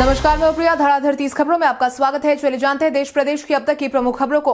नमस्कार मैं प्रिया धड़ाधर तीस खबरों में आपका स्वागत है चले जानते हैं देश प्रदेश की अब तक की प्रमुख खबरों को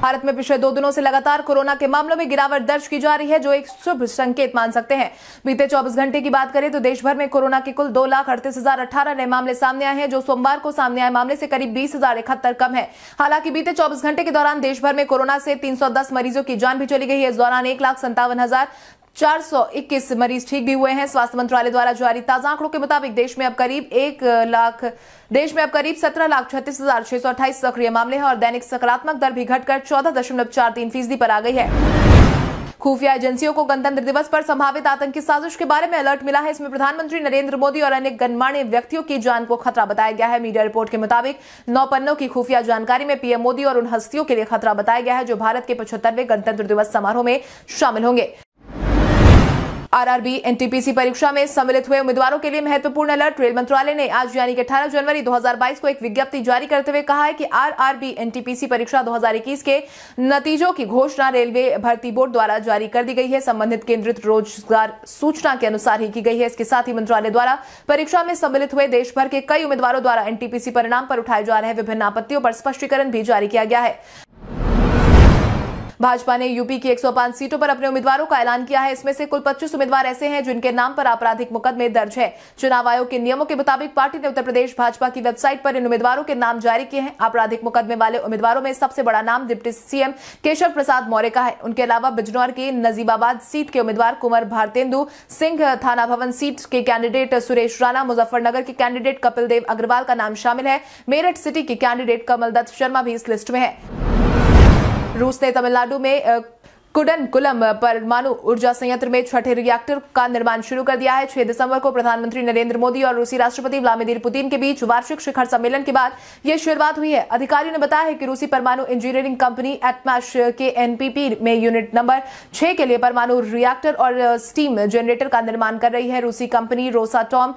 भारत में पिछले दो दिनों से लगातार कोरोना के मामलों में गिरावट दर्ज की जा रही है जो एक शुभ संकेत मान सकते हैं बीते 24 घंटे की बात करें तो देश भर में कोरोना के कुल दो लाख अड़तीस हजार अठारह नए मामले सामने आए हैं जो सोमवार को सामने आए मामले से करीब बीस हजार इकहत्तर कम है हालांकि बीते चौबीस घंटे के दौरान देश भर में कोरोना से तीन मरीजों की जान भी चली गई है इस दौरान एक लाख संतावन हजार 421 मरीज ठीक भी हुए हैं स्वास्थ्य मंत्रालय द्वारा जारी ताजा आंकड़ों के मुताबिक देश में अब करीब एक लाख देश में अब करीब सत्रह लाख छत्तीस हजार छह सौ अट्ठाईस सक्रिय मामले हैं और दैनिक सकारात्मक दर भी घटकर चौदह दशमलव चार तीन फीसदी पर आ गई है खुफिया एजेंसियों को गणतंत्र दिवस पर संभावित आतंकी साजिश के बारे में अलर्ट मिला है इसमें प्रधानमंत्री नरेंद्र मोदी और अन्य गणमान्य व्यक्तियों की जान को खतरा बताया गया है मीडिया रिपोर्ट के मुताबिक नौ पन्नों की खुफिया जानकारी में पीएम मोदी और उन हस्तियों के लिए खतरा बताया गया है जो भारत के पचहत्तरवें गणतंत्र दिवस समारोह में शामिल होंगे आरआरबी एनटीपीसी परीक्षा में सम्मिलित हुए उम्मीदवारों के लिए महत्वपूर्ण अलर्ट रेल मंत्रालय ने आज यानी कि 18 जनवरी 2022 को एक विज्ञप्ति जारी करते हुए कहा है कि आरआरबी एनटीपीसी परीक्षा 2021 के नतीजों की घोषणा रेलवे भर्ती बोर्ड द्वारा जारी कर दी गई है संबंधित केंद्रित रोजगार सूचना के अनुसार ही की गई है इसके साथ ही मंत्रालय द्वारा परीक्षा में सम्मिलित हुए देशभर के कई उम्मीदवारों द्वारा एनटीपीसी परिणाम पर उठाए जा रहे विभिन्न आपत्तियों पर स्पष्टीकरण भी जारी किया गया है भाजपा ने यूपी की 105 सीटों पर अपने उम्मीदवारों का ऐलान किया है इसमें से कुल पच्चीस उम्मीदवार ऐसे हैं जिनके नाम पर आपराधिक मुकदमे दर्ज है चुनाव आयोग के नियमों के मुताबिक पार्टी ने उत्तर प्रदेश भाजपा की वेबसाइट पर इन उम्मीदवारों के नाम जारी किए हैं आपराधिक मुकदमे वाले उम्मीदवारों में सबसे बड़ा नाम डिप्टी सीएम केशव प्रसाद मौर्य का है उनके अलावा बिजनौर की नजीबाबाद सीट के उम्मीदवार कुंवर भारतेंदु सिंह थाना भवन सीट के कैंडिडेट सुरेश राणा मुजफ्फरनगर के कैंडिडेट कपिल देव अग्रवाल का नाम शामिल है मेरठ सिटी के कैंडिडेट कमल दत्त शर्मा भी इस लिस्ट में है रूस ने तमिलनाडु में कुडन कुलम परमाणु ऊर्जा संयंत्र में छठे रिएक्टर का निर्माण शुरू कर दिया है 6 दिसंबर को प्रधानमंत्री नरेंद्र मोदी और रूसी राष्ट्रपति व्लादिमीर पुतिन के बीच वार्षिक शिखर सम्मेलन के बाद यह शुरुआत हुई है अधिकारियों ने बताया है कि रूसी परमाणु इंजीनियरिंग कंपनी एटमैश के एनपीपी में यूनिट नंबर छह के लिए परमाणु रिएक्टर और स्टीम जनरेटर का निर्माण कर रही है रूसी कंपनी रोसाटॉम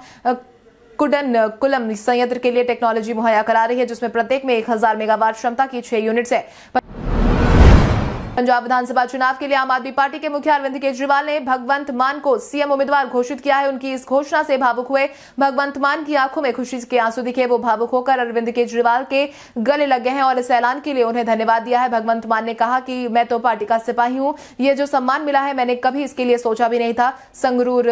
कुडन कुलम संयंत्र के लिए टेक्नोलॉजी मुहैया करा रही है जिसमें प्रत्येक में हजार मेगावाट क्षमता की छह यूनिट्स है पंजाब विधानसभा चुनाव के लिए आम आदमी पार्टी के मुखिया अरविंद केजरीवाल ने भगवंत मान को सीएम उम्मीदवार घोषित किया है उनकी इस घोषणा से भावुक हुए भगवंत मान की आंखों में खुशी के आंसू दिखे वो भावुक होकर अरविंद केजरीवाल के गले लग गए हैं और इस ऐलान के लिए उन्हें धन्यवाद दिया है भगवंत मान ने कहा कि मैं तो पार्टी का सिपाही हूं ये जो सम्मान मिला है मैंने कभी इसके लिए सोचा भी नहीं था संगरूर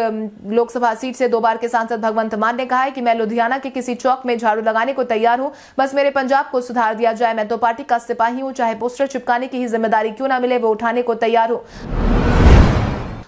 लोकसभा सीट से दो बार के सांसद भगवंत मान ने कहा है कि मैं लुधियाना के किसी चौक में झाड़ू लगाने को तैयार हूं बस मेरे पंजाब को सुधार दिया जाए मैं तो पार्टी का सिपाही हूं चाहे पोस्टर चिपकाने की ही जिम्मेदारी क्यों ना मिले वो उठाने को तैयार हो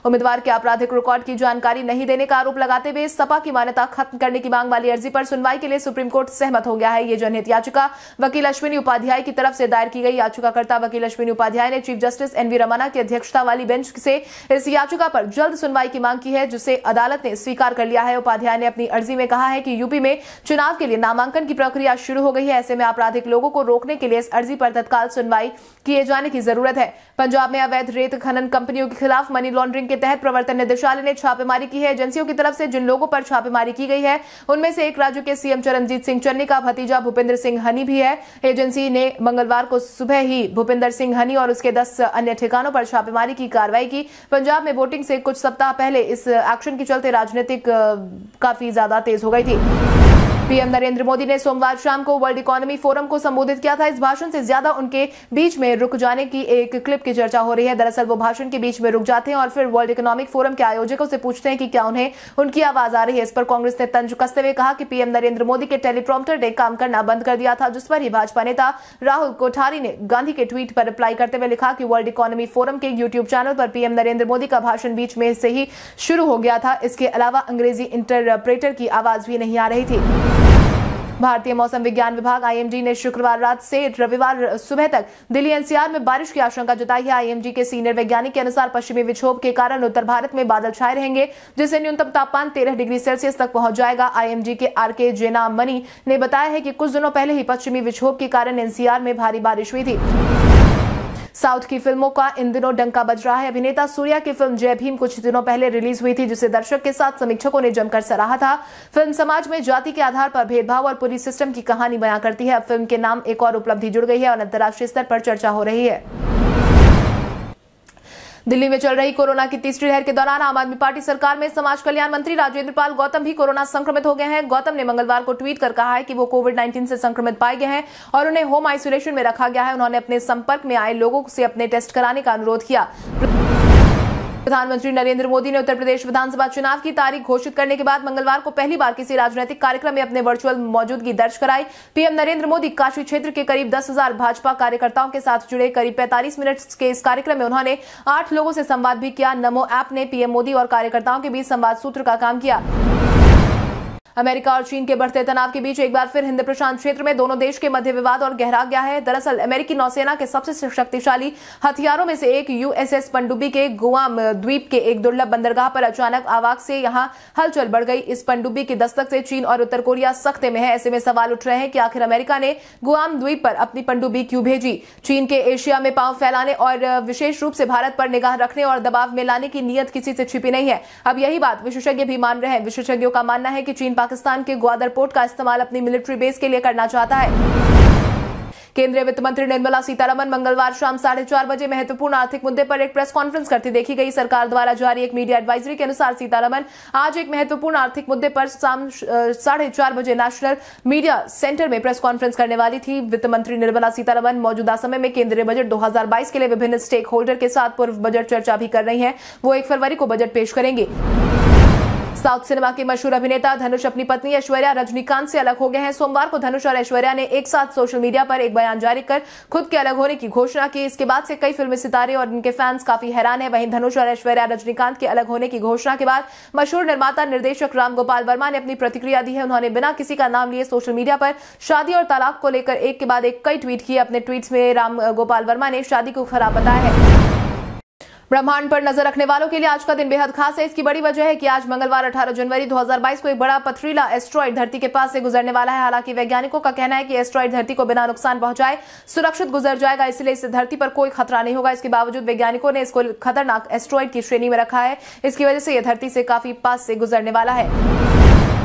उम्मीदवार के आपराधिक रिकॉर्ड की जानकारी नहीं देने का आरोप लगाते हुए सपा की मान्यता खत्म करने की मांग वाली अर्जी पर सुनवाई के लिए सुप्रीम कोर्ट सहमत हो गया है ये जनहित याचिका वकील अश्विनी उपाध्याय की तरफ से दायर की गई याचिकाकर्ता वकील अश्विनी उपाध्याय ने चीफ जस्टिस एनवी रमना की अध्यक्षता वाली बेंच से इस याचिका पर जल्द सुनवाई की मांग की है जिसे अदालत ने स्वीकार कर लिया है उपाध्याय ने अपनी अर्जी में कहा है कि यूपी में चुनाव के लिए नामांकन की प्रक्रिया शुरू हो गई है ऐसे में आपराधिक लोगों को रोकने के लिए इस अर्जी पर तत्काल सुनवाई किए जाने की जरूरत है पंजाब में अवैध रेत खनन कंपनियों के खिलाफ मनी लॉन्ड्रिंग के तहत प्रवर्तन निदेशालय ने छापेमारी की है एजेंसियों की तरफ से जिन लोगों पर छापेमारी की गई है उनमें से एक राज्य के सीएम चरणजीत सिंह चन्नी का भतीजा भूपेंद्र सिंह हनी भी है एजेंसी ने मंगलवार को सुबह ही भूपेंद्र सिंह हनी और उसके दस अन्य ठिकानों पर छापेमारी की कार्रवाई की पंजाब में वोटिंग से कुछ सप्ताह पहले इस एक्शन के चलते राजनीतिक काफी ज्यादा तेज हो गई थी पीएम नरेंद्र मोदी ने सोमवार शाम को वर्ल्ड इकोनॉमी फोरम को संबोधित किया था इस भाषण से ज्यादा उनके बीच में रुक जाने की एक क्लिप की चर्चा हो रही है दरअसल वो भाषण के बीच में रुक जाते हैं और फिर वर्ल्ड इकोनॉमिक फोरम के आयोजकों से पूछते हैं कि क्या उन्हें उनकी आवाज आ रही है इस पर कांग्रेस ने तंज कसते हुए कहा कि पीएम नरेंद्र मोदी के टेलीप्रॉम्प्टर ने काम करना बंद कर दिया था जिस पर ही भाजपा नेता राहुल कोठारी ने गांधी के ट्वीट पर रिप्लाई करते हुए लिखा कि वर्ल्ड इकोनॉमी फोरम के यूट्यूब चैनल पर पीएम नरेंद्र मोदी का भाषण बीच में से ही शुरू हो गया था इसके अलावा अंग्रेजी इंटरप्रेटर की आवाज भी नहीं आ रही थी भारतीय मौसम विज्ञान विभाग आईएमडी ने शुक्रवार रात से रविवार सुबह तक दिल्ली एनसीआर में बारिश की आशंका जताई है आईएमडी के सीनियर वैज्ञानिक के अनुसार पश्चिमी विक्षोभ के कारण उत्तर भारत में बादल छाए रहेंगे जिससे न्यूनतम तापमान तेरह डिग्री सेल्सियस तक पहुंच जाएगा आईएमडी के आर के जेना मनी ने बताया है कि कुछ दिनों पहले ही पश्चिमी विक्षोभ के कारण एनसीआर में भारी बारिश हुई थी साउथ की फिल्मों का इन दिनों डंका बज रहा है अभिनेता सूर्या की फिल्म जय भीम कुछ दिनों पहले रिलीज हुई थी जिसे दर्शक के साथ समीक्षकों ने जमकर सराहा था फिल्म समाज में जाति के आधार पर भेदभाव और पुलिस सिस्टम की कहानी बयां करती है अब फिल्म के नाम एक और उपलब्धि जुड़ गई है और अंतर्राष्ट्रीय स्तर पर चर्चा हो रही है दिल्ली में चल रही कोरोना की तीसरी लहर के दौरान आम आदमी पार्टी सरकार में समाज कल्याण मंत्री राजेंद्र पाल गौतम भी कोरोना संक्रमित हो गए हैं गौतम ने मंगलवार को ट्वीट कर कहा है कि वो कोविड नाइन्टीन से संक्रमित पाए गए हैं और उन्हें होम आइसोलेशन में रखा गया है उन्होंने अपने संपर्क में आए लोगों से अपने टेस्ट कराने का अनुरोध किया प्रधानमंत्री नरेंद्र मोदी ने उत्तर प्रदेश विधानसभा चुनाव की तारीख घोषित करने के बाद मंगलवार को पहली बार किसी राजनीतिक कार्यक्रम में अपने वर्चुअल मौजूदगी दर्ज कराई पीएम नरेंद्र मोदी काशी क्षेत्र के करीब दस हजार भाजपा कार्यकर्ताओं के साथ जुड़े करीब पैंतालीस मिनट के इस कार्यक्रम में उन्होंने आठ लोगों से संवाद भी किया नमो ऐप ने पीएम मोदी और कार्यकर्ताओं के बीच संवाद सूत्र का काम किया अमेरिका और चीन के बढ़ते तनाव के बीच एक बार फिर हिंद प्रशांत क्षेत्र में दोनों देश के मध्य विवाद और गहरा गया है दरअसल अमेरिकी नौसेना के सबसे शक्तिशाली हथियारों में से एक यूएसएस पनडुब्बी के गुआम द्वीप के एक दुर्लभ बंदरगाह पर अचानक आवाक से यहां हलचल बढ़ गई इस पनडुब्बी की दस्तक से चीन और उत्तर कोरिया सख्ते में है ऐसे में सवाल उठ रहे हैं कि आखिर अमेरिका ने गुआम द्वीप पर अपनी पनडुब्बी क्यों भेजी चीन के एशिया में पांव फैलाने और विशेष रूप से भारत पर निगाह रखने और दबाव में लाने की नीयत किसी से छिपी नहीं है अब यही बात विशेषज्ञ भी मान रहे हैं विशेषज्ञों का मानना है कि चीन पाकिस्तान के ग्वादर पोर्ट का इस्तेमाल अपनी मिलिट्री बेस के लिए करना चाहता है केंद्रीय वित्त मंत्री निर्मला सीतारमन मंगलवार शाम साढ़े चार बजे महत्वपूर्ण आर्थिक मुद्दे पर एक प्रेस कॉन्फ्रेंस करती देखी गई सरकार द्वारा जारी एक मीडिया एडवाइजरी के अनुसार सीतारमन आज एक महत्वपूर्ण आर्थिक मुद्दे पर शाम साढ़े चार बजे नेशनल मीडिया सेंटर में प्रेस कॉन्फ्रेंस करने वाली थी वित्त मंत्री निर्मला सीतारमन मौजूदा समय में केंद्रीय बजट दो के लिए विभिन्न स्टेक होल्डर के साथ पूर्व बजट चर्चा भी कर रही है वो एक फरवरी को बजट पेश करेंगे साउथ सिनेमा के मशहूर अभिनेता धनुष अपनी पत्नी ऐश्वर्या रजनीकांत से अलग हो गए हैं सोमवार को धनुष और ऐश्वर्या ने एक साथ सोशल मीडिया पर एक बयान जारी कर खुद के अलग होने की घोषणा की इसके बाद से कई फिल्मी सितारे और इनके फैंस काफी हैरान है वहीं धनुष और ऐश्वर्या रजनीकांत के अलग होने की घोषणा के बाद मशहूर निर्माता निर्देशक राम गोपाल वर्मा ने अपनी प्रतिक्रिया दी है उन्होंने बिना किसी का नाम लिए सोशल मीडिया पर शादी और तलाक को लेकर एक के बाद एक कई ट्वीट किए अपने ट्वीट में राम गोपाल वर्मा ने शादी को खराब बताया है ब्रह्मांड पर नजर रखने वालों के लिए आज का दिन बेहद खास है इसकी बड़ी वजह है कि आज मंगलवार 18 जनवरी 2022 को एक बड़ा पथरीला एस्ट्रॉइड धरती के पास से गुजरने वाला है हालांकि वैज्ञानिकों का कहना है कि एस्ट्रॉइड धरती को बिना नुकसान पहुंचाए सुरक्षित गुजर जाएगा इसलिए इस धरती पर कोई खतरा नहीं होगा इसके बावजूद वैज्ञानिकों ने इसको खतरनाक एस्ट्रॉइड की श्रेणी में रखा है इसकी वजह से यह धरती से काफी पास से गुजरने वाला है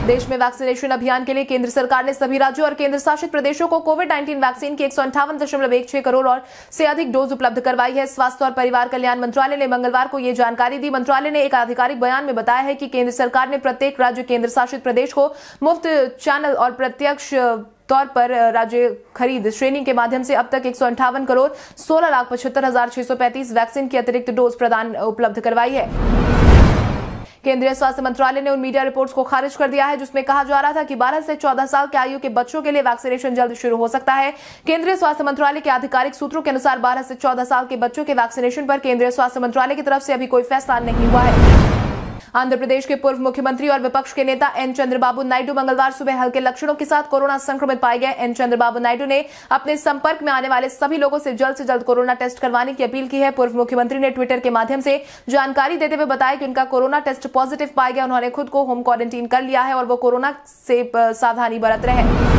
देश में वैक्सीनेशन अभियान के लिए केंद्र सरकार ने सभी राज्यों और केंद्र शासित प्रदेशों को कोविड 19 वैक्सीन की एक करोड़ और से अधिक डोज उपलब्ध करवाई है स्वास्थ्य और परिवार कल्याण मंत्रालय ने मंगलवार को यह जानकारी दी मंत्रालय ने एक आधिकारिक बयान में बताया है कि केंद्र सरकार ने प्रत्येक राज्य केंद्र शासित प्रदेश को मुफ्त चैनल और प्रत्यक्ष तौर पर राज्य खरीद श्रेणी के माध्यम से अब तक एक करोड़ सोलह लाख पचहत्तर हजार छह सौ पैंतीस वैक्सीन की अतिरिक्त डोज प्रदान उपलब्ध करवाई है केंद्रीय स्वास्थ्य मंत्रालय ने उन मीडिया रिपोर्ट्स को खारिज कर दिया है जिसमें कहा जा रहा था कि 12 से 14 साल के आयु के बच्चों के लिए वैक्सीनेशन जल्द शुरू हो सकता है केंद्रीय स्वास्थ्य मंत्रालय के आधिकारिक सूत्रों के अनुसार बारह से चौदह साल के बच्चों के वैक्सीनेशन पर केंद्रीय स्वास्थ्य मंत्रालय की तरफ से अभी कोई फैसला नहीं हुआ है आंध्र प्रदेश के पूर्व मुख्यमंत्री और विपक्ष के नेता एन चंद्रबाबू नायडू मंगलवार सुबह हल्के लक्षणों के साथ कोरोना संक्रमित पाए गए एन चंद्रबाबू नायडू ने अपने संपर्क में आने वाले सभी लोगों से जल्द से जल्द कोरोना टेस्ट करवाने की अपील की है पूर्व मुख्यमंत्री ने ट्विटर के माध्यम से जानकारी देते हुए बताया कि उनका कोरोना टेस्ट पॉजिटिव पाया गया उन्होंने खुद को होम क्वारंटीन कर लिया है और वो कोरोना से सावधानी बरत रहे हैं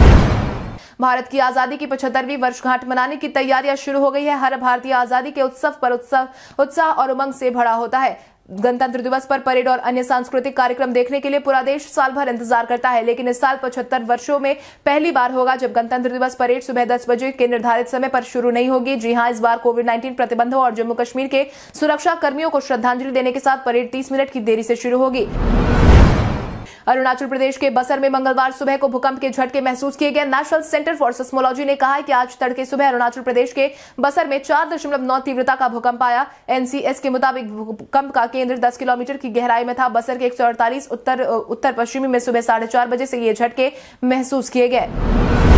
भारत की आजादी की पचहत्तरवीं वर्षगांठ मनाने की तैयारियां शुरू हो गई है हर भारतीय आजादी के उत्सव पर उत्सव उत्साह और उमंग से भरा होता है गणतंत्र दिवस पर परेड और अन्य सांस्कृतिक कार्यक्रम देखने के लिए पूरा देश साल भर इंतजार करता है लेकिन इस साल पचहत्तर वर्षों में पहली बार होगा जब गणतंत्र दिवस परेड सुबह दस बजे के निर्धारित समय पर शुरू नहीं होगी जी हां इस बार कोविड नाइन्टीन प्रतिबंधों और जम्मू कश्मीर के सुरक्षा कर्मियों को श्रद्धांजलि देने के साथ परेड तीस मिनट की देरी से शुरू होगी अरुणाचल प्रदेश के बसर में मंगलवार सुबह को भूकंप के झटके महसूस किए गए नेशनल सेंटर फॉर सिस्मोलॉजी ने कहा कि आज तड़के सुबह अरुणाचल प्रदेश के बसर में चार दशमलव नौ तीव्रता का भूकंप आया एनसीएस के मुताबिक भूकंप का केंद्र दस किलोमीटर की गहराई में था बसर के एक उत्तर उत्तर पश्चिमी में सुबह साढ़े बजे से ये झटके महसूस किए गए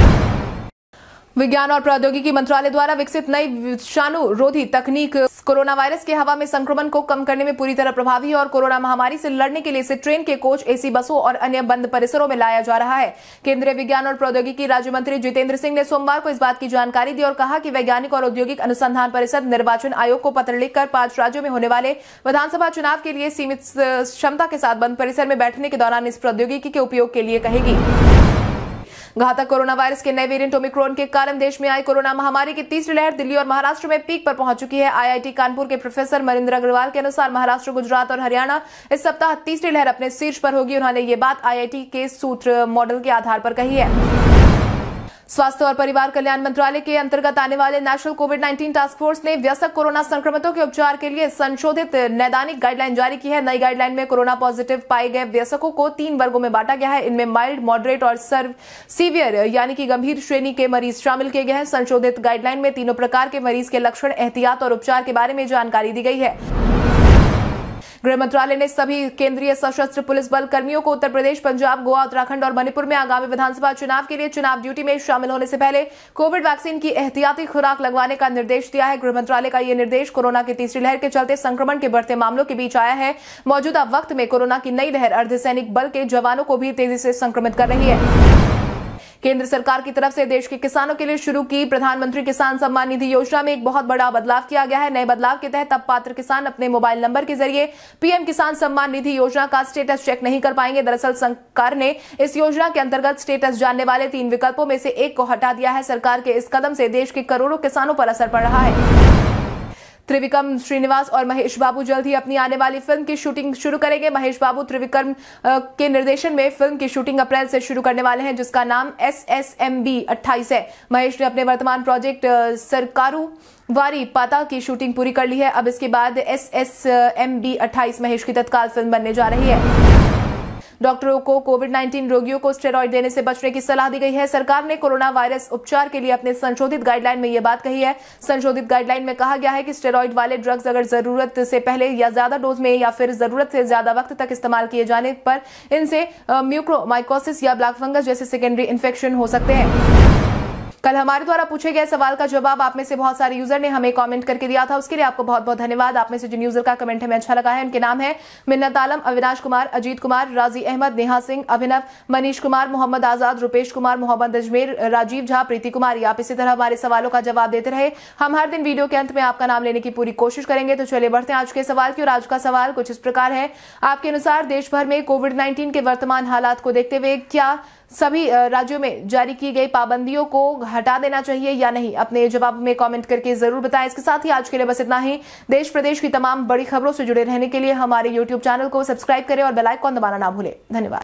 विज्ञान और प्रौद्योगिकी मंत्रालय द्वारा विकसित नई विषाणु रोधी तकनीक कोरोना वायरस के हवा में संक्रमण को कम करने में पूरी तरह प्रभावी है और कोरोना महामारी से लड़ने के लिए इसे ट्रेन के कोच एसी बसों और अन्य बंद परिसरों में लाया जा रहा है केंद्रीय विज्ञान और प्रौद्योगिकी राज्य मंत्री जितेंद्र सिंह ने सोमवार को इस बात की जानकारी दी और कहा कि वैज्ञानिक और औद्योगिक अनुसंधान परिषद निर्वाचन आयोग को पत्र लिखकर पांच राज्यों में होने वाले विधानसभा चुनाव के लिए सीमित क्षमता के साथ बंद परिसर में बैठने के दौरान इस प्रौद्योगिकी के उपयोग के लिए कहेगी घातक कोरोना वायरस के नए वेरिएंट ओमिक्रोन के कारण देश में आई कोरोना महामारी की तीसरी लहर दिल्ली और महाराष्ट्र में पीक पर पहुंच चुकी है आईआईटी कानपुर के प्रोफेसर मरिंद्र अग्रवाल के अनुसार महाराष्ट्र गुजरात और हरियाणा इस सप्ताह तीसरी लहर अपने शीर्ष पर होगी उन्होंने ये बात आईआईटी के सूत्र मॉडल के आधार पर कही है स्वास्थ्य और परिवार कल्याण मंत्रालय के अंतर्गत आने वाले नेशनल कोविड 19 टास्क फोर्स ने व्यसक कोरोना संक्रमितों के उपचार के लिए संशोधित नैदानिक गाइडलाइन जारी की है नई गाइडलाइन में कोरोना पॉजिटिव पाए गए व्यसकों को तीन वर्गों में बांटा गया है इनमें माइल्ड मॉडरेट और सर्व सीवियर यानी कि गंभीर श्रेणी के मरीज शामिल किए गए हैं संशोधित गाइडलाइन में तीनों प्रकार के मरीज के लक्षण एहतियात और उपचार के बारे में जानकारी दी गई है गृह मंत्रालय ने सभी केंद्रीय सशस्त्र पुलिस बल कर्मियों को उत्तर प्रदेश पंजाब गोवा उत्तराखंड और मणिपुर में आगामी विधानसभा चुनाव के लिए चुनाव ड्यूटी में शामिल होने से पहले कोविड वैक्सीन की एहतियाती खुराक लगवाने का निर्देश दिया है गृह मंत्रालय का यह निर्देश कोरोना की तीसरी लहर के चलते संक्रमण के बढ़ते मामलों के बीच आया है मौजूदा वक्त में कोरोना की नई लहर अर्धसैनिक बल के जवानों को भी तेजी से संक्रमित कर रही है केंद्र सरकार की तरफ से देश के किसानों के लिए शुरू की प्रधानमंत्री किसान सम्मान निधि योजना में एक बहुत बड़ा बदलाव किया गया है नए बदलाव के तहत अब पात्र किसान अपने मोबाइल नंबर के जरिए पीएम किसान सम्मान निधि योजना का स्टेटस चेक नहीं कर पाएंगे दरअसल सरकार ने इस योजना के अंतर्गत स्टेटस जानने वाले तीन विकल्पों में से एक को हटा दिया है सरकार के इस कदम से देश के करोड़ों किसानों पर असर पड़ रहा है त्रिविक्रम श्रीनिवास और महेश बाबू जल्द ही अपनी आने वाली फिल्म की शूटिंग शुरू करेंगे महेश बाबू त्रिविक्रम के निर्देशन में फिल्म की शूटिंग अप्रैल से शुरू करने वाले हैं जिसका नाम एस एस एम बी अट्ठाईस है महेश ने अपने वर्तमान प्रोजेक्ट सरकारू वारी पाता की शूटिंग पूरी कर ली है अब इसके बाद एस एस एम बी अट्ठाईस महेश की तत्काल फिल्म बनने जा रही है डॉक्टरों को कोविड 19 रोगियों को स्टेरॉयड देने से बचने की सलाह दी गई है सरकार ने कोरोना वायरस उपचार के लिए अपने संशोधित गाइडलाइन में यह बात कही है संशोधित गाइडलाइन में कहा गया है कि स्टेरॉयड वाले ड्रग्स अगर जरूरत से पहले या ज्यादा डोज में या फिर जरूरत से ज्यादा वक्त तक इस्तेमाल किए जाने पर इनसे म्यूक्रोमाइकोसिस या ब्लैक फंगस जैसे सेकेंडरी इन्फेक्शन हो सकते हैं कल हमारे द्वारा पूछे गए सवाल का जवाब आप में से बहुत सारे यूजर ने हमें कमेंट करके दिया था उसके लिए आपको बहुत बहुत धन्यवाद आप में से जिन यूजर का कमेंट हमें अच्छा लगा है उनके नाम है मिन्नत आलम अविनाश कुमार अजीत कुमार राजी अहमद नेहा सिंह अभिनव मनीष कुमार मोहम्मद आजाद रूपेश कुमार मोहम्मद अजमेर राजीव झा प्रीति कुमारी आप इसी तरह हमारे सवालों का जवाब देते रहे हम हर दिन वीडियो के अंत में आपका नाम लेने की पूरी कोशिश करेंगे तो चलिए बढ़ते हैं आज के सवाल की और आज का सवाल कुछ इस प्रकार है आपके अनुसार देश भर में कोविड नाइन्टीन के वर्तमान हालात को देखते हुए क्या सभी राज्यों में जारी की गई पाबंदियों को हटा देना चाहिए या नहीं अपने जवाब में कमेंट करके जरूर बताएं इसके साथ ही आज के लिए बस इतना ही देश प्रदेश की तमाम बड़ी खबरों से जुड़े रहने के लिए हमारे यूट्यूब चैनल को सब्सक्राइब करें और बेलाइकॉन दबाना ना भूलें धन्यवाद